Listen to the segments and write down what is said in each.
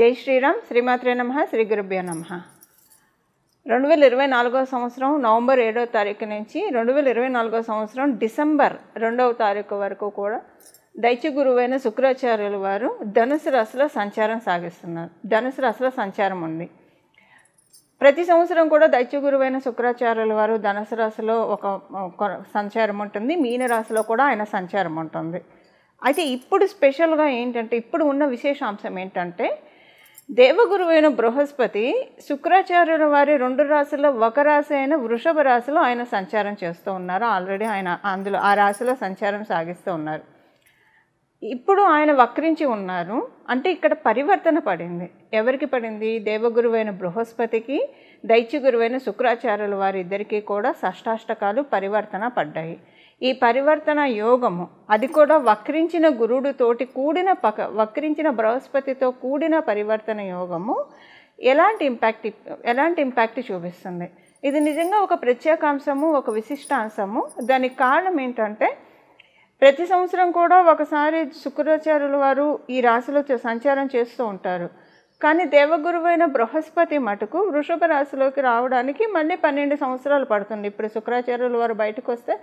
జై శ్రీరామ్ శ్రీమాత్రే నమ శ్రీ గురుభ్యో నమ రెండు వేల ఇరవై నాలుగో సంవత్సరం నవంబర్ ఏడవ తారీఖు నుంచి రెండు వేల ఇరవై నాలుగో సంవత్సరం డిసెంబర్ రెండవ తారీఖు వరకు కూడా దైత్య గురువైన శుక్రాచార్యుల వారు ధనుసు రాశిలో సంచారం సాగిస్తున్నారు ధనుసు రాశిలో సంచారం ఉంది ప్రతి సంవత్సరం కూడా దైత్య గురువైన శుక్రాచార్యుల వారు ధనుసు రాశిలో ఒక సంచారం ఉంటుంది మీన రాశిలో కూడా ఆయన సంచారం ఉంటుంది అయితే ఇప్పుడు స్పెషల్గా ఏంటంటే ఇప్పుడు ఉన్న విశేషాంశం ఏంటంటే దేవగురువైన బృహస్పతి శుక్రాచార్యుల వారి రెండు రాశుల్లో ఒక రాశి అయిన వృషభ రాశిలో ఆయన సంచారం చేస్తూ ఉన్నారు ఆల్రెడీ ఆయన అందులో ఆ రాశిలో సంచారం సాగిస్తూ ఉన్నారు ఇప్పుడు ఆయన వక్రించి ఉన్నారు అంటే ఇక్కడ పరివర్తన పడింది ఎవరికి పడింది దేవగురువైన బృహస్పతికి దైత్యగురువైన శుక్రాచార్యుల వారిద్దరికీ కూడా షష్టాష్టకాలు పరివర్తన పడ్డాయి ఈ పరివర్తన యోగము అది కూడా వక్రించిన గురుడుతోటి కూడిన పక వక్రించిన బృహస్పతితో కూడిన పరివర్తన యోగము ఎలాంటి ఇంపాక్ట్ ఎలాంటి ఇంపాక్ట్ చూపిస్తుంది ఇది నిజంగా ఒక ప్రత్యేకాంశము ఒక విశిష్ట అంశము దానికి కారణం ఏంటంటే ప్రతి సంవత్సరం కూడా ఒకసారి శుక్రాచార్యుల వారు ఈ రాశిలో సంచారం చేస్తూ ఉంటారు కానీ దేవగురువైన బృహస్పతి మటుకు వృషభ రాశిలోకి రావడానికి మళ్ళీ పన్నెండు సంవత్సరాలు పడుతుంది ఇప్పుడు శుక్రాచార్యుల వారు బయటకు వస్తే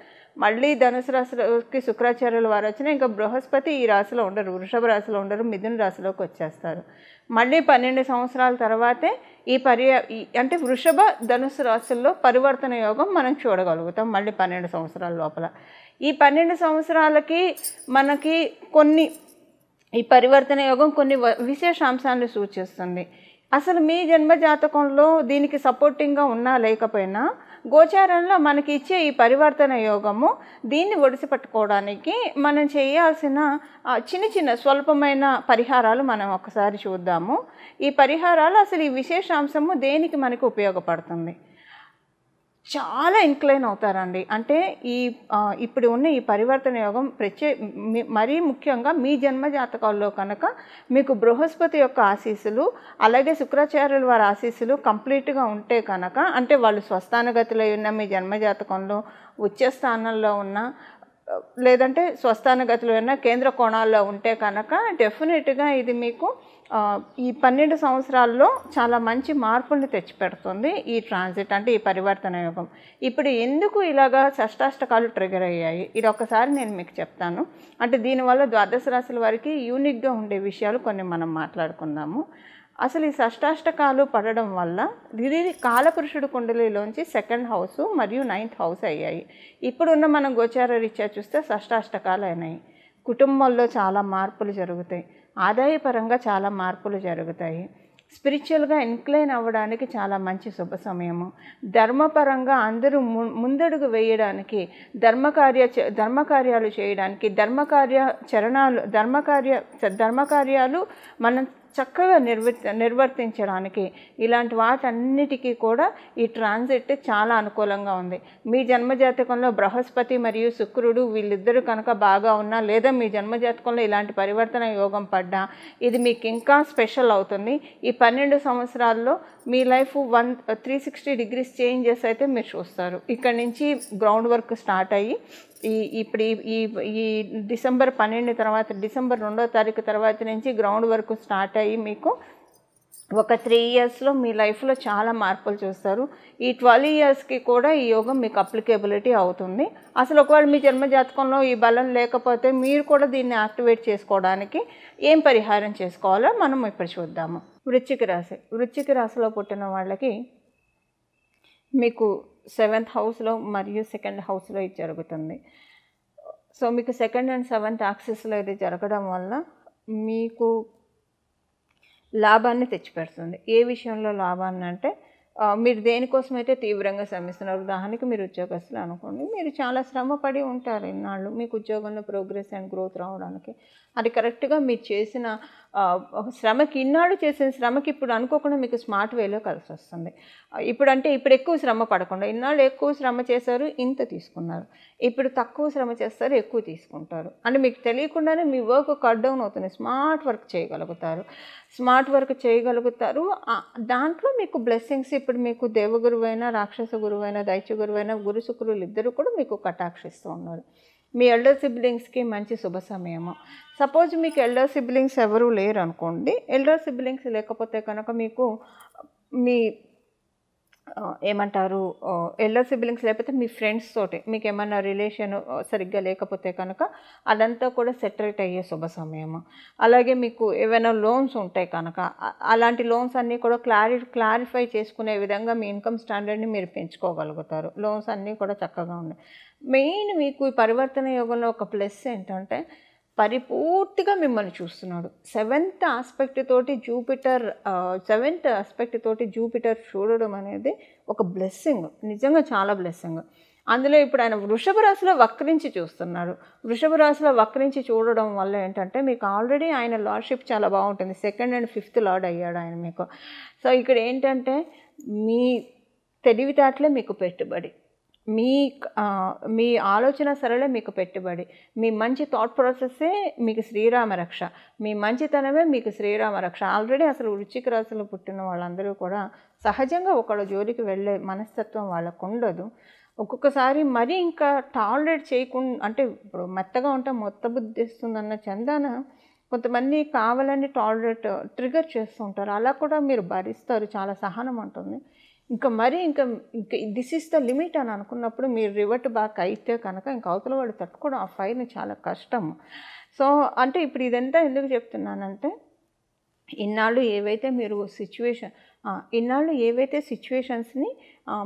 మళ్ళీ ధనుసు రాశిలోకి శుక్రాచార్యుల వారు వచ్చినా ఇంకా బృహస్పతి ఈ రాశిలో ఉండరు వృషభ రాశిలో ఉండరు మిథున రాశిలోకి వచ్చేస్తారు మళ్ళీ పన్నెండు సంవత్సరాల తర్వాతే ఈ పర్య అంటే వృషభ ధనుసు రాశుల్లో పరివర్తన యోగం మనం చూడగలుగుతాం మళ్ళీ పన్నెండు సంవత్సరాల లోపల ఈ పన్నెండు సంవత్సరాలకి మనకి కొన్ని ఈ పరివర్తన యోగం కొన్ని అంశాన్ని సూచిస్తుంది అసలు మీ జన్మ జాతకంలో దీనికి సపోర్టింగ్గా ఉన్నా లేకపోయినా గోచారంలో మనకి ఇచ్చే ఈ పరివర్తన యోగము దీన్ని ఒడిసిపెట్టుకోవడానికి మనం చేయాల్సిన చిన్న చిన్న స్వల్పమైన పరిహారాలు మనం ఒకసారి చూద్దాము ఈ పరిహారాలు అసలు ఈ విశేషాంశము దేనికి మనకు ఉపయోగపడుతుంది చాలా ఇంక్లైన్ అవుతారండి అంటే ఈ ఇప్పుడు ఉన్న ఈ పరివర్తన యోగం ప్రత్యే మరీ ముఖ్యంగా మీ జన్మ జాతకాల్లో కనుక మీకు బృహస్పతి యొక్క ఆశీస్సులు అలాగే శుక్రాచార్యుల వారి ఆశీస్సులు కంప్లీట్గా ఉంటే కనుక అంటే వాళ్ళు స్వస్థానగతిలో ఉన్న మీ జన్మ జాతకంలో ఉచ్చ స్థానంలో ఉన్న లేదంటే స్వస్థానగతిలో ఉన్న కేంద్ర కోణాల్లో ఉంటే కనుక డెఫినెట్గా ఇది మీకు ఈ పన్నెండు సంవత్సరాల్లో చాలా మంచి మార్పుల్ని తెచ్చిపెడుతుంది ఈ ట్రాన్సిట్ అంటే ఈ పరివర్తన యుగం ఇప్పుడు ఎందుకు ఇలాగా షష్టాష్టకాలు ట్రిగర్ అయ్యాయి ఇది ఒక్కసారి నేను మీకు చెప్తాను అంటే దీనివల్ల ద్వాదశ రాశుల వారికి యూనిక్గా ఉండే విషయాలు కొన్ని మనం మాట్లాడుకుందాము అసలు ఈ షష్టాష్టకాలు పడడం వల్ల ఇది కాలపురుషుడు కుండలిలోంచి సెకండ్ హౌస్ మరియు నైన్త్ హౌస్ అయ్యాయి ఇప్పుడున్న మనం గోచార రీత్యా చూస్తే షష్టాష్టకాలు అయినాయి కుటుంబంలో చాలా మార్పులు జరుగుతాయి ఆదాయపరంగా చాలా మార్పులు జరుగుతాయి స్పిరిచువల్గా ఇన్క్లైన్ అవ్వడానికి చాలా మంచి శుభ సమయము ధర్మపరంగా అందరూ ముందడుగు వేయడానికి ధర్మకార్య ధర్మకార్యాలు చేయడానికి ధర్మకార్య చరణాలు ధర్మకార్య ధర్మకార్యాలు మనం చక్కగా నిర్వర్తి నిర్వర్తించడానికి ఇలాంటి వాటన్నిటికీ కూడా ఈ ట్రాన్సిట్ చాలా అనుకూలంగా ఉంది మీ జన్మజాతకంలో బృహస్పతి మరియు శుక్రుడు వీళ్ళిద్దరూ కనుక బాగా ఉన్నా లేదా మీ జన్మజాతకంలో ఇలాంటి పరివర్తన యోగం పడ్డా ఇది మీకు ఇంకా స్పెషల్ అవుతుంది ఈ పన్నెండు సంవత్సరాల్లో మీ life one three sixty degrees changes అయితే మీరు చూస్తారు ఇక్కడ నుంచి గ్రౌండ్ వర్క్ స్టార్ట్ అయ్యి ఈ ఇప్పుడు ఈ ఈ డిసెంబర్ పన్నెండు తర్వాత డిసెంబర్ రెండో తారీఖు తర్వాత నుంచి గ్రౌండ్ వర్క్ స్టార్ట్ అయ్యి మీకు ఒక త్రీ ఇయర్స్లో మీ లైఫ్లో చాలా మార్పులు చూస్తారు ఈ ట్వెల్వ్ ఇయర్స్కి కూడా ఈ యోగం మీకు అప్లికేబిలిటీ అవుతుంది అసలు ఒకవేళ మీ జన్మజాతకంలో ఈ బలం లేకపోతే మీరు కూడా దీన్ని యాక్టివేట్ చేసుకోవడానికి ఏం పరిహారం చేసుకోవాలో మనం ఇప్పుడు చూద్దాము వృచ్చిక రాశి వృచ్చిక రాశిలో పుట్టిన వాళ్ళకి మీకు సెవెంత్ హౌస్లో మరియు సెకండ్ హౌస్లో ఇది జరుగుతుంది సో మీకు సెకండ్ అండ్ సెవెంత్ యాక్సెస్లో ఇది జరగడం వల్ల మీకు లాభాన్ని తెచ్చిపెడుతుంది ఏ విషయంలో లాభాన్ని అంటే మీరు దేనికోసం అయితే తీవ్రంగా శ్రమిస్తున్నారు ఉదాహరణకి మీరు ఉద్యోగస్తులు అనుకోండి మీరు చాలా శ్రమపడి ఉంటారు ఇన్నాళ్ళు మీకు ఉద్యోగంలో ప్రోగ్రెస్ అండ్ గ్రోత్ రావడానికి అది కరెక్ట్గా మీరు చేసిన ఒక శ్రమకి ఇన్నాళ్ళు చేసిన శ్రమకి ఇప్పుడు అనుకోకుండా మీకు స్మార్ట్ వేలో కలిసి వస్తుంది ఇప్పుడు అంటే ఇప్పుడు ఎక్కువ శ్రమ పడకుండా ఇన్నాళ్ళు ఎక్కువ శ్రమ చేశారు ఇంత తీసుకున్నారు ఇప్పుడు తక్కువ శ్రమ చేస్తారు ఎక్కువ తీసుకుంటారు అంటే మీకు తెలియకుండానే మీ వర్క్ కట్ డౌన్ అవుతుంది స్మార్ట్ వర్క్ చేయగలుగుతారు స్మార్ట్ వర్క్ చేయగలుగుతారు దాంట్లో మీకు బ్లెస్సింగ్స్ ఇప్పుడు మీకు దేవగురువైనా రాక్షస గురువైన దైత్య గురువైన గురు శుక్రులు ఇద్దరు కూడా మీకు కటాక్షిస్తూ ఉన్నారు మీ ఎల్డర్ సిబ్లింగ్స్కి మంచి శుభ సమయము సపోజ్ మీకు ఎల్డర్ సిబ్లింగ్స్ ఎవరూ లేరు అనుకోండి ఎల్డర్ సిబ్లింగ్స్ లేకపోతే కనుక మీకు మీ ఏమంటారు ఎల్డర్ సిబ్లింగ్స్ లేకపోతే మీ ఫ్రెండ్స్ తోటి మీకు ఏమన్నా రిలేషన్ సరిగ్గా లేకపోతే కనుక అదంతా కూడా సెటరేట్ అయ్యే శుభ సమయము అలాగే మీకు ఏవైనా లోన్స్ ఉంటాయి కనుక అలాంటి లోన్స్ అన్నీ కూడా క్లారి క్లారిఫై చేసుకునే విధంగా మీ ఇన్కమ్ స్టాండర్డ్ని మీరు పెంచుకోగలుగుతారు లోన్స్ అన్నీ కూడా చక్కగా ఉన్నాయి మెయిన్ మీకు ఈ పరివర్తన యోగంలో ఒక ప్లస్ ఏంటంటే పరిపూర్తిగా మిమ్మల్ని చూస్తున్నాడు సెవెంత్ ఆస్పెక్ట్ తోటి జూపిటర్ సెవెంత్ ఆస్పెక్ట్ తోటి జూపిటర్ చూడడం అనేది ఒక బ్లెస్సింగ్ నిజంగా చాలా బ్లెస్సింగ్ అందులో ఇప్పుడు ఆయన వృషభ రాశిలో వక్రించి చూస్తున్నాడు వృషభ రాశిలో వక్రించి చూడడం వల్ల ఏంటంటే మీకు ఆల్రెడీ ఆయన లార్డ్షిప్ చాలా బాగుంటుంది సెకండ్ అండ్ ఫిఫ్త్ లార్డ్ అయ్యాడు ఆయన మీకు సో ఇక్కడ ఏంటంటే మీ తెలివితేటలే మీకు పెట్టుబడి మీ మీ ఆలోచన సరళే మీకు పెట్టుబడి మీ మంచి థాట్ ప్రాసెస్సే మీకు శ్రీరామ రక్ష మీ మంచితనమే మీకు శ్రీరామ రక్ష ఆల్రెడీ అసలు వృచ్చిక రాశిలో పుట్టిన వాళ్ళందరూ కూడా సహజంగా ఒకళ్ళ జోలికి వెళ్ళే మనస్తత్వం వాళ్ళకు ఉండదు ఒక్కొక్కసారి మరీ ఇంకా టాలరేట్ చేయకుండా అంటే ఇప్పుడు మెత్తగా ఉంటే మొత్త బుద్ధిస్తుందన్న చందాన కొంతమంది కావాలని టాలరేట్ ట్రిగర్ చేస్తుంటారు అలా కూడా మీరు భరిస్తారు చాలా సహనం ఉంటుంది ఇంకా మరీ ఇంకా ఇంకా దిస్ ఈస్ ద లిమిట్ అని అనుకున్నప్పుడు మీరు రివర్ట్ బ్యాక్ అయితే కనుక ఇంకా అవతల వాడు తట్టుకోవడం ఆ ఫైర్ని చాలా కష్టం సో అంటే ఇప్పుడు ఇదంతా ఎందుకు చెప్తున్నానంటే ఇన్నాళ్ళు ఏవైతే మీరు సిచ్యువేషన్ ఇన్నాళ్ళు ఏవైతే సిచ్యువేషన్స్ని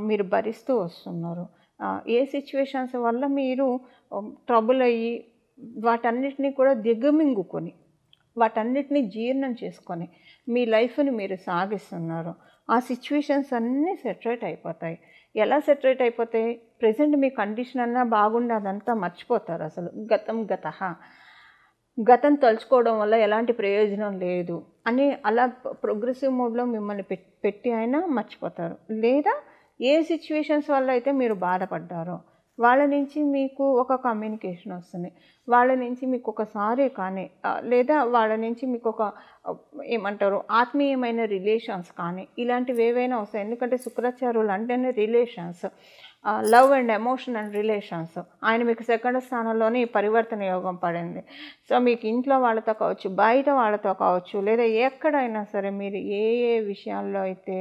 మీరు భరిస్తూ వస్తున్నారు ఏ సిచ్యువేషన్స్ వల్ల మీరు ట్రబుల్ అయ్యి వాటన్నిటినీ కూడా దిగమింగుకొని వాటన్నిటిని జీర్ణం చేసుకొని మీ లైఫ్ని మీరు సాగిస్తున్నారు ఆ సిచ్యువేషన్స్ అన్నీ సెటరేట్ అయిపోతాయి ఎలా సెటరేట్ అయిపోతాయి ప్రజెంట్ మీ కండిషన్ అన్నా బాగుండి అదంతా మర్చిపోతారు అసలు గతం గత గతం తలుచుకోవడం వల్ల ఎలాంటి ప్రయోజనం లేదు అని అలా ప్రోగ్రెసివ్ మోడ్లో మిమ్మల్ని పెట్టి అయినా మర్చిపోతారు లేదా ఏ సిచ్యువేషన్స్ వల్ల అయితే మీరు బాధపడ్డారో వాళ్ళ నుంచి మీకు ఒక కమ్యూనికేషన్ వస్తుంది వాళ్ళ నుంచి మీకు ఒక కానీ లేదా వాళ్ళ నుంచి మీకు ఒక ఏమంటారు ఆత్మీయమైన రిలేషన్స్ కానీ ఇలాంటివి ఏవైనా వస్తాయి ఎందుకంటే శుక్రాచార్యులు అంటేనే relations love and emotion and relations ఆయన మీకు సెకండ్ స్థానంలోనే ఈ పరివర్తన యోగం పడింది సో మీకు ఇంట్లో వాళ్ళతో కావచ్చు బయట వాళ్ళతో కావచ్చు లేదా ఎక్కడైనా సరే మీరు ఏ ఏ విషయాల్లో అయితే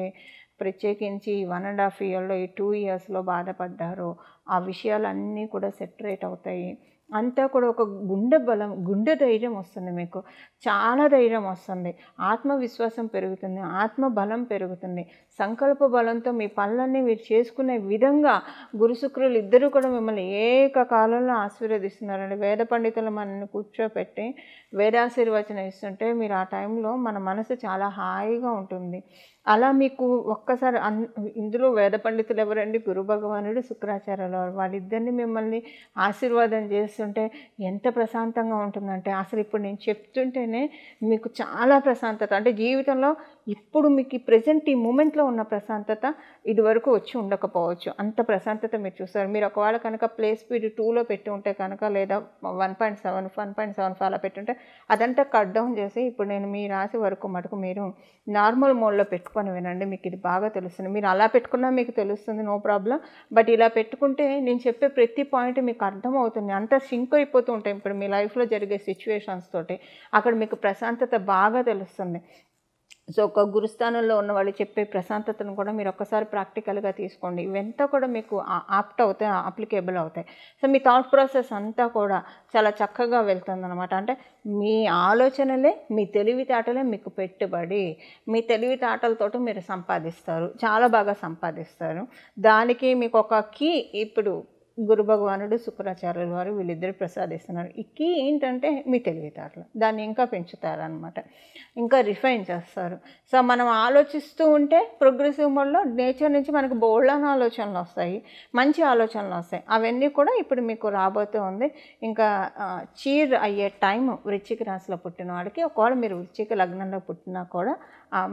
ప్రత్యేకించి వన్ అండ్ హాఫ్ ఇయర్లో ఈ టూ ఇయర్స్లో బాధపడ్డారో ఆ విషయాలన్నీ కూడా సెటరేట్ అవుతాయి అంతా కూడా ఒక గుండె బలం గుండె ధైర్యం వస్తుంది మీకు చాలా ధైర్యం వస్తుంది ఆత్మవిశ్వాసం పెరుగుతుంది ఆత్మ బలం పెరుగుతుంది సంకల్ప బలంతో మీ పనులన్నీ మీరు చేసుకునే విధంగా గురుశుక్రులు ఇద్దరు కూడా మిమ్మల్ని ఏక కాలంలో ఆశీర్వదిస్తున్నారండి వేద పండితులు మనల్ని కూర్చోపెట్టి వేదాశీర్వచనం ఇస్తుంటే మీరు ఆ టైంలో మన మనసు చాలా హాయిగా ఉంటుంది అలా మీకు ఒక్కసారి అన్ ఇందులో వేద పండితులు ఎవరండి గురు భగవానుడు శుక్రాచార్యుల వాళ్ళిద్దరిని మిమ్మల్ని ఆశీర్వాదం చేస్తుంటే ఎంత ప్రశాంతంగా ఉంటుందంటే అసలు ఇప్పుడు నేను చెప్తుంటేనే మీకు చాలా ప్రశాంతత అంటే జీవితంలో ఇప్పుడు మీకు ఈ ప్రజెంట్ ఈ మూమెంట్లో ఉన్న ప్రశాంతత ఇది వరకు వచ్చి ఉండకపోవచ్చు అంత ప్రశాంతత మీరు చూస్తారు మీరు ఒకవేళ కనుక ప్లే స్పీడ్ టూలో పెట్టి ఉంటే కనుక లేదా one point seven one point seven five అలా ఉంటే అదంతా కట్ డౌన్ చేసి ఇప్పుడు నేను మీ రాశి వరకు మటుకు మీరు నార్మల్ మోడ్లో పెట్టు పెట్టుకొని వినండి మీకు ఇది బాగా తెలుస్తుంది మీరు అలా పెట్టుకున్నా మీకు తెలుస్తుంది నో ప్రాబ్లం బట్ ఇలా పెట్టుకుంటే నేను చెప్పే ప్రతి పాయింట్ మీకు అర్థమవుతుంది అంత సింక్ అయిపోతూ ఉంటాయి ఇప్పుడు మీ లైఫ్లో జరిగే సిచ్యువేషన్స్ తోటి అక్కడ మీకు ప్రశాంతత బాగా తెలుస్తుంది సో ఒక గురుస్థానంలో ఉన్న వాళ్ళు చెప్పే ప్రశాంతతను కూడా మీరు ఒక్కసారి ప్రాక్టికల్గా తీసుకోండి ఇవంతా కూడా మీకు ఆప్ట్ అవుతాయి అప్లికేబుల్ అవుతాయి సో మీ థాట్ ప్రాసెస్ అంతా కూడా చాలా చక్కగా వెళ్తుందనమాట అంటే మీ ఆలోచనలే మీ తెలివితేటలే మీకు పెట్టుబడి మీ తెలివితేటలతో మీరు సంపాదిస్తారు చాలా బాగా సంపాదిస్తారు దానికి మీకు ఒక కీ ఇప్పుడు గురు భగవానుడు శుక్రాచార్యుల వారు వీళ్ళిద్దరు ప్రసాదిస్తున్నారు ఇక్కి ఏంటంటే మీ తెలివితేటలు దాన్ని ఇంకా పెంచుతారనమాట ఇంకా రిఫైన్ చేస్తారు సో మనం ఆలోచిస్తూ ఉంటే ప్రోగ్రెసివ్ మోడ్లో నేచర్ నుంచి మనకు బోల్డ్ ఆలోచనలు వస్తాయి మంచి ఆలోచనలు వస్తాయి అవన్నీ కూడా ఇప్పుడు మీకు రాబోతూ ఉంది ఇంకా చీర్ అయ్యే టైం వృచ్చిక రాశిలో పుట్టిన వాడికి ఒకవేళ మీరు వృచ్చిక లగ్నంలో పుట్టినా కూడా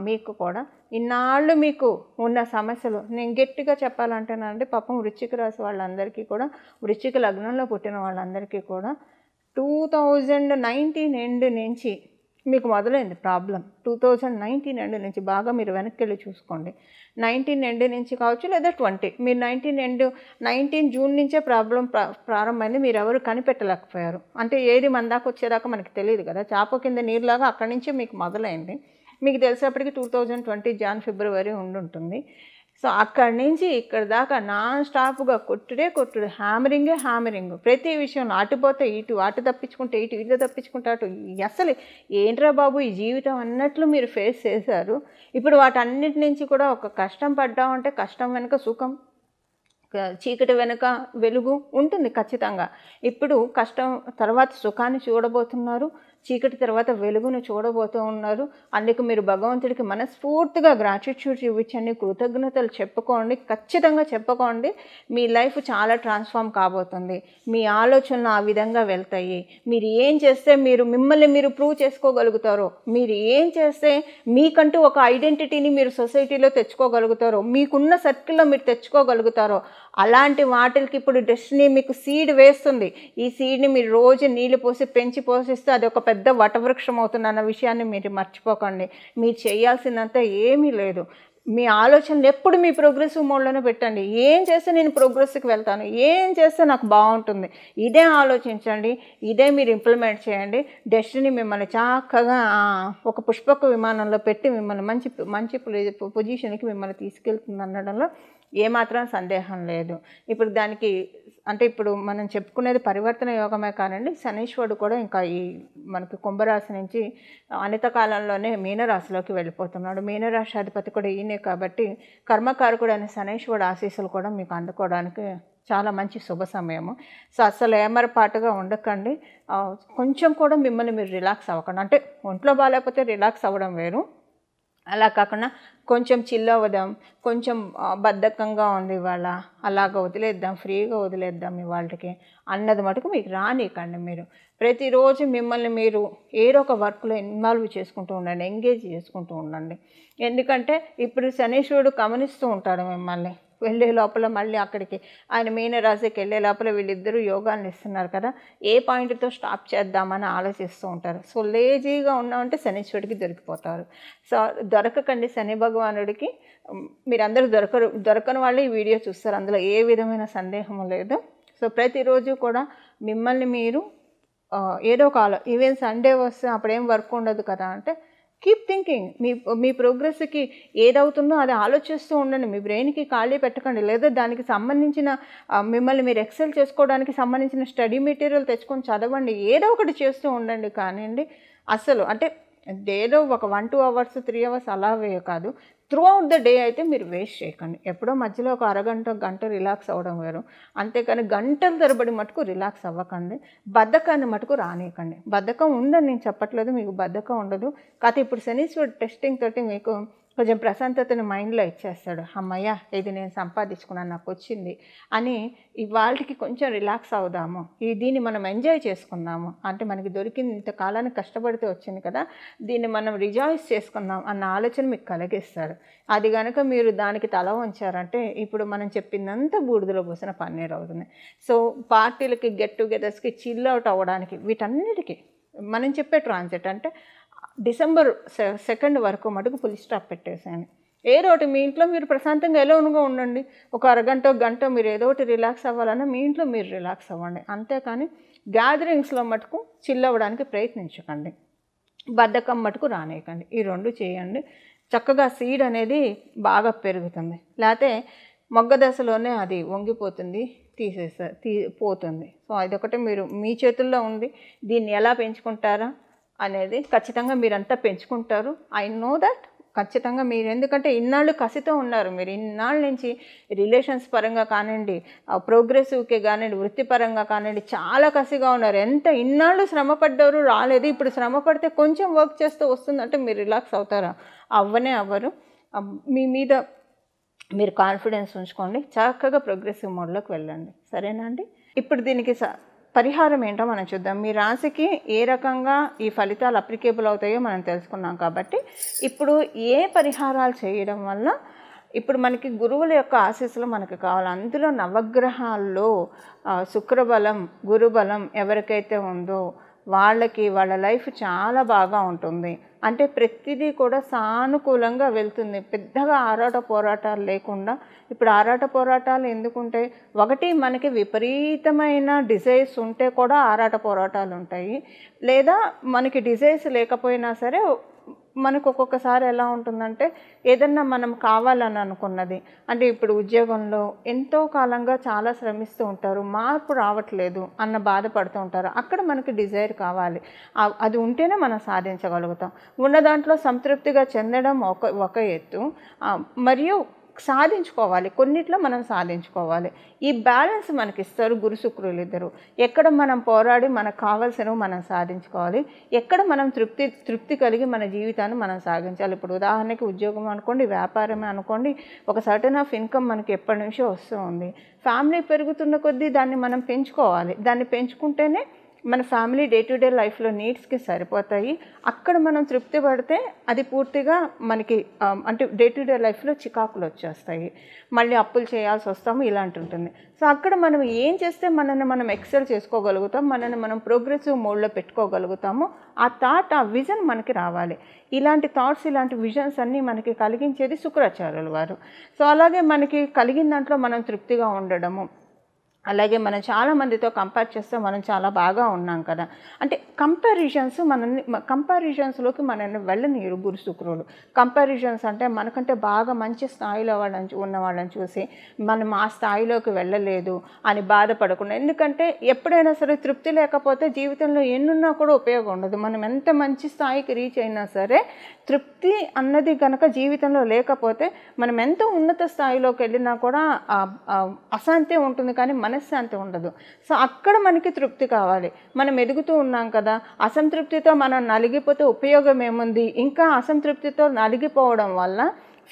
మీకు కూడా ఇన్నాళ్ళు మీకు ఉన్న సమస్యలు నేను గట్టిగా చెప్పాలంటేనండి పాపం వృశ్చిక రాశి వాళ్ళందరికీ కూడా వృశ్చిక లగ్నంలో పుట్టిన వాళ్ళందరికీ కూడా టూ థౌజండ్ నైన్టీన్ ఎండ్ నుంచి మీకు మొదలైంది problem two thousand nineteen end నుంచి బాగా మీరు వెనక్కి వెళ్ళి చూసుకోండి నైన్టీన్ ఎండ్ నుంచి కావచ్చు లేదా ట్వంటీ మీరు నైన్టీన్ ఎండ్ నైన్టీన్ జూన్ నుంచే ప్రాబ్లం ప్రారంభమైంది మీరు ఎవరు కనిపెట్టలేకపోయారు అంటే ఏది మన దాకా వచ్చేదాకా మనకి తెలియదు కదా చాప కింద నీరులాగా అక్కడి నుంచే మీకు మొదలైంది మీకు తెలిసినప్పటికీ టూ థౌజండ్ ట్వంటీ జాన్ ఫిబ్రవరి ఉండుంటుంది సో అక్కడి నుంచి ఇక్కడ దాకా నాన్ స్టాప్గా కొట్టుడే కొట్టుడు హ్యామరింగే హ్యామరింగ్ ప్రతి విషయంలో అటుపోతే ఇటు అటు తప్పించుకుంటే ఇటు ఇటు తప్పించుకుంటే అటు అసలు ఏంట్రా బాబు ఈ జీవితం అన్నట్లు మీరు ఫేస్ చేశారు ఇప్పుడు వాటన్నిటి నుంచి కూడా ఒక కష్టం పడ్డామంటే కష్టం వెనుక సుఖం చీకటి వెనుక వెలుగు ఉంటుంది ఖచ్చితంగా ఇప్పుడు కష్టం తర్వాత సుఖాన్ని చూడబోతున్నారు చీకటి తర్వాత వెలుగును చూడబోతూ ఉన్నారు అందుకు మీరు భగవంతుడికి మనస్ఫూర్తిగా గ్రాటిట్యూడ్ చూపించండి కృతజ్ఞతలు చెప్పుకోండి ఖచ్చితంగా చెప్పుకోండి మీ లైఫ్ చాలా ట్రాన్స్ఫామ్ కాబోతుంది మీ ఆలోచనలు ఆ విధంగా వెళ్తాయి మీరు ఏం చేస్తే మీరు మిమ్మల్ని మీరు ప్రూవ్ చేసుకోగలుగుతారో మీరు ఏం చేస్తే మీకంటూ ఒక ఐడెంటిటీని మీరు సొసైటీలో తెచ్చుకోగలుగుతారో మీకున్న సర్కిల్లో మీరు తెచ్చుకోగలుగుతారో అలాంటి వాటికి ఇప్పుడు డెస్టినీ మీకు సీడ్ వేస్తుంది ఈ సీడ్ని మీరు రోజు నీళ్లు పోసి పెంచి పోషిస్తే అది ఒక పెద్ద వటవృక్షం అవుతుంది అన్న విషయాన్ని మీరు మర్చిపోకండి మీరు చేయాల్సినంత ఏమీ లేదు మీ ఆలోచనలు ఎప్పుడు మీ ప్రోగ్రెసివ్ మోడ్లోనే పెట్టండి ఏం చేస్తే నేను ప్రోగ్రెస్కి వెళ్తాను ఏం చేస్తే నాకు బాగుంటుంది ఇదే ఆలోచించండి ఇదే మీరు ఇంప్లిమెంట్ చేయండి డెస్టినీ మిమ్మల్ని చక్కగా ఒక పుష్పక విమానంలో పెట్టి మిమ్మల్ని మంచి మంచి పొజిషన్కి మిమ్మల్ని తీసుకెళ్తుంది అనడంలో ఏమాత్రం సందేహం లేదు ఇప్పుడు దానికి అంటే ఇప్పుడు మనం చెప్పుకునేది పరివర్తన యోగమే కానండి శనీశ్వరుడు కూడా ఇంకా ఈ మనకి కుంభరాశి నుంచి అనిత కాలంలోనే మీనరాశిలోకి వెళ్ళిపోతున్నాడు మీనరాశాధిపతి అధిపతి కూడా ఈయనే కాబట్టి కర్మకారకుడు అనే శనీశ్వరుడు ఆశీస్సులు కూడా మీకు అందుకోవడానికి చాలా మంచి శుభ సమయము సో అస్సలు ఏమరపాటుగా ఉండకండి కొంచెం కూడా మిమ్మల్ని మీరు రిలాక్స్ అవ్వకండి అంటే ఒంట్లో బాగాలేకపోతే రిలాక్స్ అవ్వడం వేరు అలా కాకుండా కొంచెం చిల్ అవ్వదాం కొంచెం బద్ధకంగా ఉంది ఇవాళ అలాగ వదిలేద్దాం ఫ్రీగా వదిలేద్దాం ఇవాళకి అన్నది మటుకు మీకు రానికండి మీరు ప్రతిరోజు మిమ్మల్ని మీరు ఏదో ఒక వర్క్లో ఇన్వాల్వ్ చేసుకుంటూ ఉండండి ఎంగేజ్ చేసుకుంటూ ఉండండి ఎందుకంటే ఇప్పుడు శనీశ్వరుడు గమనిస్తూ ఉంటాడు మిమ్మల్ని వెళ్ళే లోపల మళ్ళీ అక్కడికి ఆయన మీనరాశికి వెళ్ళే లోపల వీళ్ళిద్దరూ యోగాలు ఇస్తున్నారు కదా ఏ పాయింట్తో స్టాప్ చేద్దామని ఆలోచిస్తూ ఉంటారు సో లేజీగా ఉన్నామంటే శనీశ్వరుడికి దొరికిపోతారు సో దొరకకండి శని భగవానుడికి మీరందరూ దొరకరు దొరకని వాళ్ళే ఈ వీడియో చూస్తారు అందులో ఏ విధమైన సందేహం లేదు సో ప్రతిరోజు కూడా మిమ్మల్ని మీరు ఏదో కాలం ఈవెన్ సండే వస్తే అప్పుడేం వర్క్ ఉండదు కదా అంటే కీప్ థింకింగ్ మీ మీ ప్రోగ్రెస్కి ఏదవుతుందో అది ఆలోచిస్తూ ఉండండి మీ బ్రెయిన్కి ఖాళీ పెట్టకండి లేదా దానికి సంబంధించిన మిమ్మల్ని మీరు ఎక్సెల్ చేసుకోవడానికి సంబంధించిన స్టడీ మెటీరియల్ తెచ్చుకొని చదవండి ఏదో ఒకటి చేస్తూ ఉండండి కానివ్వండి అసలు అంటే ఏదో ఒక one two hours three hours అలా కాదు త్రూ అవుట్ ద డే అయితే మీరు వేస్ట్ చేయకండి ఎప్పుడో మధ్యలో ఒక అరగంట గంట రిలాక్స్ అవ్వడం వేరు అంతేకాని గంటల తరబడి మటుకు రిలాక్స్ అవ్వకండి బద్ధకాన్ని మటుకు రానియకండి బద్ధకం ఉందని నేను చెప్పట్లేదు మీకు బద్ధకం ఉండదు కాకపోతే ఇప్పుడు శనీశ్వర్ టెస్టింగ్ తోటి మీకు కొంచెం ప్రశాంతతను మైండ్లో ఇచ్చేస్తాడు అమ్మయ్య ఇది నేను సంపాదించుకున్నాను నాకు వచ్చింది అని వాళ్ళకి కొంచెం రిలాక్స్ అవుదాము ఈ దీన్ని మనం ఎంజాయ్ చేసుకుందాము అంటే మనకి దొరికింది ఇంత కాలానికి కష్టపడితే వచ్చింది కదా దీన్ని మనం రిజాయిస్ చేసుకుందాం అన్న ఆలోచన మీకు కలిగిస్తాడు అది కనుక మీరు దానికి తల ఉంచారంటే ఇప్పుడు మనం చెప్పిందంతా బూడిదలో పోసిన పన్నీరు అవుతుంది సో పార్టీలకి గెట్ టుగెదర్స్కి చిల్ అవుట్ అవ్వడానికి వీటన్నిటికీ మనం చెప్పే ట్రాన్సిట్ అంటే డిసెంబర్ సెకండ్ వరకు మటుకు ఫుల్ స్టాప్ పెట్టేశాను ఏదో ఒకటి మీ ఇంట్లో మీరు ప్రశాంతంగా ఎలోనుగా ఉండండి ఒక అరగంట గంట మీరు ఏదో ఒకటి రిలాక్స్ అవ్వాలన్నా మీ ఇంట్లో మీరు రిలాక్స్ అవ్వండి అంతేకాని గ్యాదరింగ్స్లో మటుకు చిల్ అవ్వడానికి ప్రయత్నించకండి బద్ధకం మటుకు రానేయకండి ఈ రెండు చేయండి చక్కగా సీడ్ అనేది బాగా పెరుగుతుంది లేకపోతే మొగ్గ దశలోనే అది వంగిపోతుంది తీసేస్తారు తీ పోతుంది సో అదొకటి మీరు మీ చేతుల్లో ఉంది దీన్ని ఎలా పెంచుకుంటారా అనేది ఖచ్చితంగా మీరంతా పెంచుకుంటారు ఐ నో దట్ ఖచ్చితంగా మీరు ఎందుకంటే ఇన్నాళ్ళు కసితో ఉన్నారు మీరు ఇన్నాళ్ళ నుంచి రిలేషన్స్ పరంగా కానివ్వండి ప్రోగ్రెసివ్కే కానివ్వండి వృత్తిపరంగా కానివ్వండి చాలా కసిగా ఉన్నారు ఎంత ఇన్నాళ్ళు శ్రమ పడ్డారు రాలేదు ఇప్పుడు శ్రమ పడితే కొంచెం వర్క్ చేస్తూ వస్తుందంటే మీరు రిలాక్స్ అవుతారా అవ్వనే అవ్వరు మీ మీద మీరు కాన్ఫిడెన్స్ ఉంచుకోండి చక్కగా ప్రోగ్రెసివ్ మోడ్లోకి వెళ్ళండి సరేనా అండి ఇప్పుడు దీనికి పరిహారం ఏంటో మనం చూద్దాం మీ రాశికి ఏ రకంగా ఈ ఫలితాలు అప్లికేబుల్ అవుతాయో మనం తెలుసుకున్నాం కాబట్టి ఇప్పుడు ఏ పరిహారాలు చేయడం వల్ల ఇప్పుడు మనకి గురువుల యొక్క ఆశీస్సులు మనకు కావాలి అందులో నవగ్రహాల్లో శుక్రబలం గురుబలం ఎవరికైతే ఉందో వాళ్ళకి వాళ్ళ లైఫ్ చాలా బాగా ఉంటుంది అంటే ప్రతిదీ కూడా సానుకూలంగా వెళ్తుంది పెద్దగా ఆరాట పోరాటాలు లేకుండా ఇప్పుడు ఆరాట పోరాటాలు ఎందుకుంటే ఒకటి మనకి విపరీతమైన డిజైర్స్ ఉంటే కూడా ఆరాట పోరాటాలు ఉంటాయి లేదా మనకి డిజైర్స్ లేకపోయినా సరే మనకు ఒక్కొక్కసారి ఎలా ఉంటుందంటే ఏదన్నా మనం కావాలని అనుకున్నది అంటే ఇప్పుడు ఉద్యోగంలో ఎంతో కాలంగా చాలా శ్రమిస్తూ ఉంటారు మార్పు రావట్లేదు అన్న బాధపడుతూ ఉంటారు అక్కడ మనకి డిజైర్ కావాలి అది ఉంటేనే మనం సాధించగలుగుతాం ఉన్న దాంట్లో సంతృప్తిగా చెందడం ఒక ఒక ఎత్తు మరియు సాధించుకోవాలి కొన్నిట్లో మనం సాధించుకోవాలి ఈ బ్యాలెన్స్ మనకి ఇస్తారు గురు శుక్రులు ఇద్దరు ఎక్కడ మనం పోరాడి మనకు కావాల్సినవి మనం సాధించుకోవాలి ఎక్కడ మనం తృప్తి తృప్తి కలిగి మన జీవితాన్ని మనం సాగించాలి ఇప్పుడు ఉదాహరణకి ఉద్యోగం అనుకోండి వ్యాపారమే అనుకోండి ఒక సర్టన్ ఆఫ్ ఇన్కమ్ మనకి ఎప్పటి నుంచో వస్తూ ఉంది ఫ్యామిలీ పెరుగుతున్న కొద్దీ దాన్ని మనం పెంచుకోవాలి దాన్ని పెంచుకుంటేనే మన ఫ్యామిలీ డే టు డే లైఫ్లో నీడ్స్కి సరిపోతాయి అక్కడ మనం తృప్తి పడితే అది పూర్తిగా మనకి అంటే డే టు డే లైఫ్లో చికాకులు వచ్చేస్తాయి మళ్ళీ అప్పులు చేయాల్సి వస్తాము ఇలాంటి ఉంటుంది సో అక్కడ మనం ఏం చేస్తే మనల్ని మనం ఎక్సెల్ చేసుకోగలుగుతాం మనల్ని మనం ప్రోగ్రెసివ్ మోడ్లో పెట్టుకోగలుగుతాము ఆ థాట్ ఆ విజన్ మనకి రావాలి ఇలాంటి థాట్స్ ఇలాంటి విజన్స్ అన్నీ మనకి కలిగించేది శుక్రాచార్యుల వారు సో అలాగే మనకి కలిగిన దాంట్లో మనం తృప్తిగా ఉండడము అలాగే మనం చాలామందితో కంపేర్ చేస్తే మనం చాలా బాగా ఉన్నాం కదా అంటే కంపారిజన్స్ మనల్ని కంపారిజన్స్లోకి మనల్ని వెళ్ళని గురు శుక్రులు కంపారిజన్స్ అంటే మనకంటే బాగా మంచి స్థాయిలో వాళ్ళని ఉన్న వాళ్ళని చూసి మనం ఆ స్థాయిలోకి వెళ్ళలేదు అని బాధపడకుండా ఎందుకంటే ఎప్పుడైనా సరే తృప్తి లేకపోతే జీవితంలో ఎన్నున్నా కూడా ఉపయోగం ఉండదు మనం ఎంత మంచి స్థాయికి రీచ్ అయినా సరే తృప్తి అన్నది కనుక జీవితంలో లేకపోతే మనం ఎంత ఉన్నత స్థాయిలోకి వెళ్ళినా కూడా అశాంతి ఉంటుంది కానీ మన మనశ్శాంతి ఉండదు సో అక్కడ మనకి తృప్తి కావాలి మనం ఎదుగుతూ ఉన్నాం కదా అసంతృప్తితో మనం నలిగిపోతే ఉపయోగం ఏముంది ఇంకా అసంతృప్తితో నలిగిపోవడం వల్ల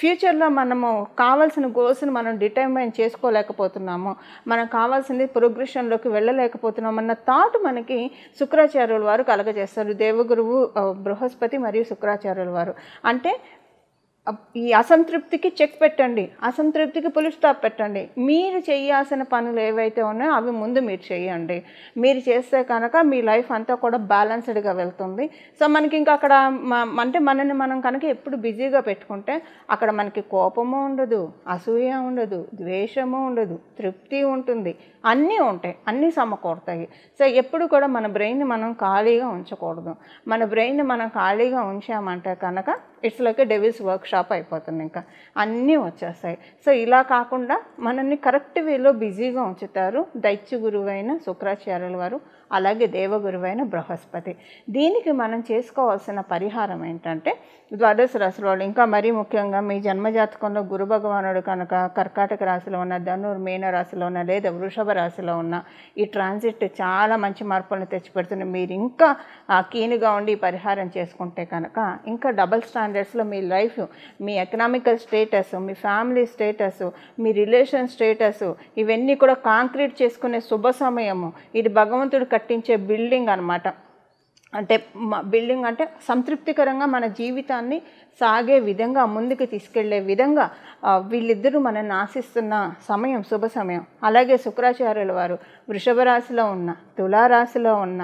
ఫ్యూచర్లో మనము కావాల్సిన గోల్స్ని మనం డిటర్మైన్ చేసుకోలేకపోతున్నాము మనం కావాల్సింది ప్రోగ్రెషన్లోకి వెళ్ళలేకపోతున్నాం అన్న థాట్ మనకి శుక్రాచార్యుల వారు కలగజేస్తారు దేవగురువు బృహస్పతి మరియు శుక్రాచార్యుల వారు అంటే ఈ అసంతృప్తికి చెక్ పెట్టండి అసంతృప్తికి పులి స్టాప్ పెట్టండి మీరు చేయాల్సిన పనులు ఏవైతే ఉన్నాయో అవి ముందు మీరు చేయండి మీరు చేస్తే కనుక మీ లైఫ్ అంతా కూడా బ్యాలెన్స్డ్గా వెళ్తుంది సో మనకి ఇంకా అక్కడ అంటే మనని మనం కనుక ఎప్పుడు బిజీగా పెట్టుకుంటే అక్కడ మనకి కోపము ఉండదు అసూయ ఉండదు ద్వేషము ఉండదు తృప్తి ఉంటుంది అన్నీ ఉంటాయి అన్నీ సమకూడతాయి సో ఎప్పుడు కూడా మన బ్రెయిన్ని మనం ఖాళీగా ఉంచకూడదు మన బ్రెయిన్ మనం ఖాళీగా ఉంచామంటే కనుక it's like devil's workshop shop అయిపోతుంది ఇంకా అన్నీ వచ్చేస్తాయి సో ఇలా కాకుండా మనల్ని కరెక్ట్ వేలో బిజీగా ఉంచుతారు దైత్య గురువైన శుక్రాచార్యుల వారు అలాగే దేవగురువైన బృహస్పతి దీనికి మనం చేసుకోవాల్సిన పరిహారం ఏంటంటే ద్వాదశ రాశులలో ఇంకా మరీ ముఖ్యంగా మీ జన్మజాతకంలో గురు భగవానుడు కనుక కర్కాటక రాశిలో ఉన్న ధనుర్ మీన రాశిలో ఉన్న లేదా వృషభ రాశిలో ఉన్న ఈ ట్రాన్సిట్ చాలా మంచి మార్పులను తెచ్చిపెడుతుంది మీరు ఇంకా కీనుగా ఉండి పరిహారం చేసుకుంటే కనుక ఇంకా డబల్ స్టాండర్డ్స్లో మీ లైఫ్ మీ ఎకనామికల్ స్టేటస్ మీ ఫ్యామిలీ స్టేటస్ మీ రిలేషన్ స్టేటస్ ఇవన్నీ కూడా కాంక్రీట్ చేసుకునే శుభ సమయము ఇది భగవంతుడు కట్టించే బిల్డింగ్ అనమాట అంటే బిల్డింగ్ అంటే సంతృప్తికరంగా మన జీవితాన్ని సాగే విధంగా ముందుకు తీసుకెళ్లే విధంగా వీళ్ళిద్దరూ మనల్ని ఆశిస్తున్న సమయం శుభ సమయం అలాగే శుక్రాచార్యుల వారు వృషభ రాశిలో ఉన్న తులారాశిలో ఉన్న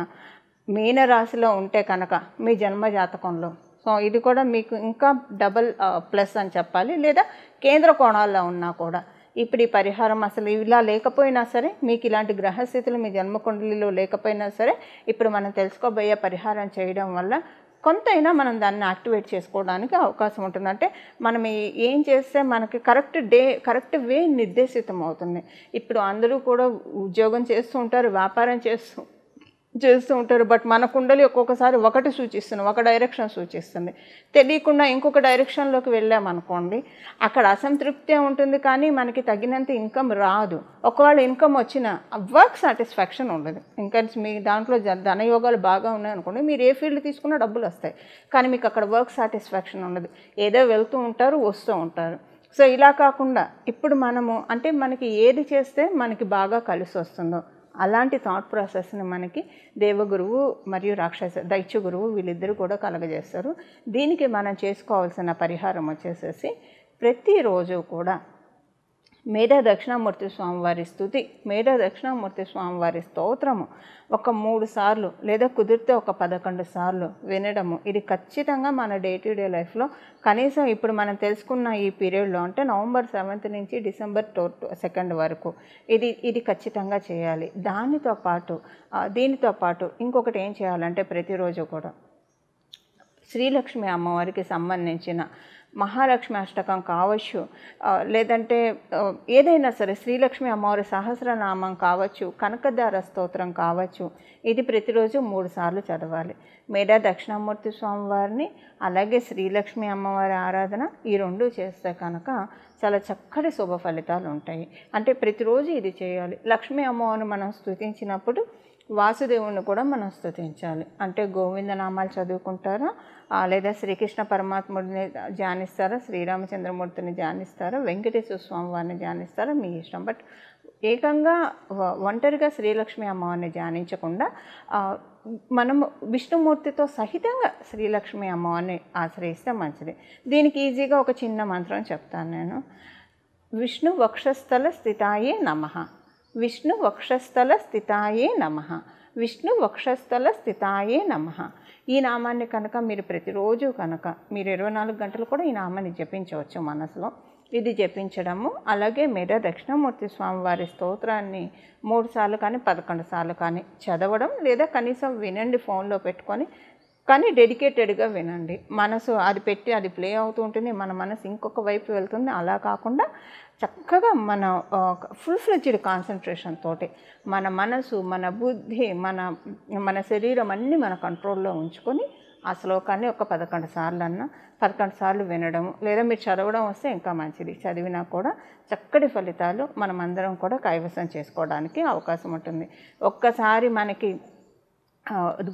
మీనరాశిలో ఉంటే కనుక మీ జన్మ జాతకంలో సో ఇది కూడా మీకు ఇంకా డబల్ ప్లస్ అని చెప్పాలి లేదా కేంద్ర కోణాల్లో ఉన్నా కూడా ఇప్పుడు ఈ పరిహారం అసలు ఇలా లేకపోయినా సరే మీకు ఇలాంటి గ్రహస్థితులు మీ జన్మకుండలిలో లేకపోయినా సరే ఇప్పుడు మనం తెలుసుకోబోయే పరిహారం చేయడం వల్ల కొంతైనా మనం దాన్ని యాక్టివేట్ చేసుకోవడానికి అవకాశం ఉంటుంది అంటే మనం ఏం చేస్తే మనకి కరెక్ట్ డే కరెక్ట్ వే నిర్దేశితం అవుతుంది ఇప్పుడు అందరూ కూడా ఉద్యోగం చేస్తూ ఉంటారు వ్యాపారం చేస్తూ చేస్తూ ఉంటారు బట్ మన కుండలి ఒక్కొక్కసారి ఒకటి సూచిస్తుంది ఒక డైరెక్షన్ సూచిస్తుంది తెలియకుండా ఇంకొక డైరెక్షన్లోకి వెళ్ళామనుకోండి అక్కడ అసంతృప్తే ఉంటుంది కానీ మనకి తగినంత ఇన్కమ్ రాదు ఒకవేళ ఇన్కమ్ వచ్చిన వర్క్ సాటిస్ఫాక్షన్ ఉండదు ఇంకా మీ దాంట్లో ధనయోగాలు బాగా ఉన్నాయనుకోండి మీరు ఏ ఫీల్డ్ తీసుకున్నా డబ్బులు వస్తాయి కానీ మీకు అక్కడ వర్క్ సాటిస్ఫాక్షన్ ఉండదు ఏదో వెళ్తూ ఉంటారు వస్తూ ఉంటారు సో ఇలా కాకుండా ఇప్పుడు మనము అంటే మనకి ఏది చేస్తే మనకి బాగా కలిసి వస్తుందో అలాంటి థాట్ ప్రాసెస్ని మనకి దేవగురువు మరియు రాక్షస దైత్య గురువు వీళ్ళిద్దరు కూడా కలగజేస్తారు దీనికి మనం చేసుకోవాల్సిన పరిహారం వచ్చేసేసి ప్రతిరోజు కూడా మేధా దక్షిణామూర్తి స్వామివారి స్థుతి మేధా దక్షిణామూర్తి స్వామివారి స్తోత్రము ఒక మూడు సార్లు లేదా కుదిరితే ఒక పదకొండు సార్లు వినడము ఇది ఖచ్చితంగా మన డే టు డే లైఫ్లో కనీసం ఇప్పుడు మనం తెలుసుకున్న ఈ పీరియడ్లో అంటే నవంబర్ సెవెంత్ నుంచి డిసెంబర్ టోర్త్ సెకండ్ వరకు ఇది ఇది ఖచ్చితంగా చేయాలి దానితో పాటు దీనితో పాటు ఇంకొకటి ఏం చేయాలంటే ప్రతిరోజు కూడా శ్రీలక్ష్మి అమ్మవారికి సంబంధించిన మహాలక్ష్మి అష్టకం కావచ్చు లేదంటే ఏదైనా సరే శ్రీలక్ష్మి అమ్మవారి సహస్రనామం కావచ్చు కనకదార స్తోత్రం కావచ్చు ఇది ప్రతిరోజు మూడు సార్లు చదవాలి మేడా దక్షిణామూర్తి స్వామివారిని అలాగే శ్రీలక్ష్మి అమ్మవారి ఆరాధన ఈ రెండు చేస్తే కనుక చాలా చక్కటి శుభ ఫలితాలు ఉంటాయి అంటే ప్రతిరోజు ఇది చేయాలి లక్ష్మీ అమ్మవారిని మనం స్థుతించినప్పుడు వాసుదేవుని కూడా మనం స్థుతించాలి అంటే గోవింద నామాలు చదువుకుంటారా లేదా శ్రీకృష్ణ పరమాత్ముడిని ధ్యానిస్తారా శ్రీరామచంద్రమూర్తిని ధ్యానిస్తారా వెంకటేశ్వర స్వామి వారిని ధ్యానిస్తారా మీ ఇష్టం బట్ ఏకంగా ఒంటరిగా శ్రీలక్ష్మి అమ్మవారిని ధ్యానించకుండా మనము విష్ణుమూర్తితో సహితంగా శ్రీలక్ష్మి అమ్మవారిని ఆశ్రయిస్తే మంచిది దీనికి ఈజీగా ఒక చిన్న మంత్రం చెప్తాను నేను విష్ణు వక్షస్థల స్థితాయే నమ విష్ణు వక్షస్థల స్థితాయే నమ విష్ణు వక్షస్థల స్థితాయే నమ ఈ నామాన్ని కనుక మీరు ప్రతిరోజు కనుక మీరు ఇరవై నాలుగు గంటలు కూడా ఈ నామాన్ని జపించవచ్చు మనసులో ఇది జపించడము అలాగే మీద దక్షిణమూర్తి స్వామివారి స్తోత్రాన్ని మూడు సార్లు కానీ పదకొండు సార్లు కానీ చదవడం లేదా కనీసం వినండి ఫోన్లో పెట్టుకొని కానీ డెడికేటెడ్గా వినండి మనసు అది పెట్టి అది ప్లే అవుతూ ఉంటుంది మన మనసు ఇంకొక వైపు వెళ్తుంది అలా కాకుండా చక్కగా మన ఫుల్ ఫ్లెడ్జ్డ్ కాన్సన్ట్రేషన్ తోటి మన మనసు మన బుద్ధి మన మన శరీరం అన్నీ మన కంట్రోల్లో ఉంచుకొని ఆ శ్లోకాన్ని ఒక పదకొండు సార్లు అన్న పదకొండు సార్లు వినడం లేదా మీరు చదవడం వస్తే ఇంకా మంచిది చదివినా కూడా చక్కటి ఫలితాలు మనం అందరం కూడా కైవసం చేసుకోవడానికి అవకాశం ఉంటుంది ఒక్కసారి మనకి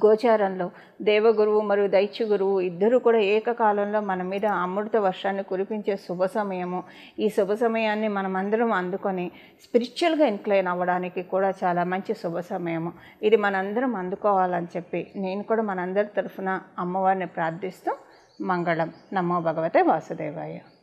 గోచారంలో దేవగురువు మరియు దైత్య గురువు ఇద్దరు కూడా ఏకకాలంలో మన మీద అమృత వర్షాన్ని కురిపించే శుభ సమయము ఈ శుభ సమయాన్ని మనమందరం అందుకొని స్పిరిచువల్గా ఇన్క్లైన్ అవ్వడానికి కూడా చాలా మంచి శుభ సమయము ఇది మనందరం అందుకోవాలని చెప్పి నేను కూడా మనందరి తరఫున అమ్మవారిని ప్రార్థిస్తూ మంగళం నమో భగవతే వాసుదేవాయ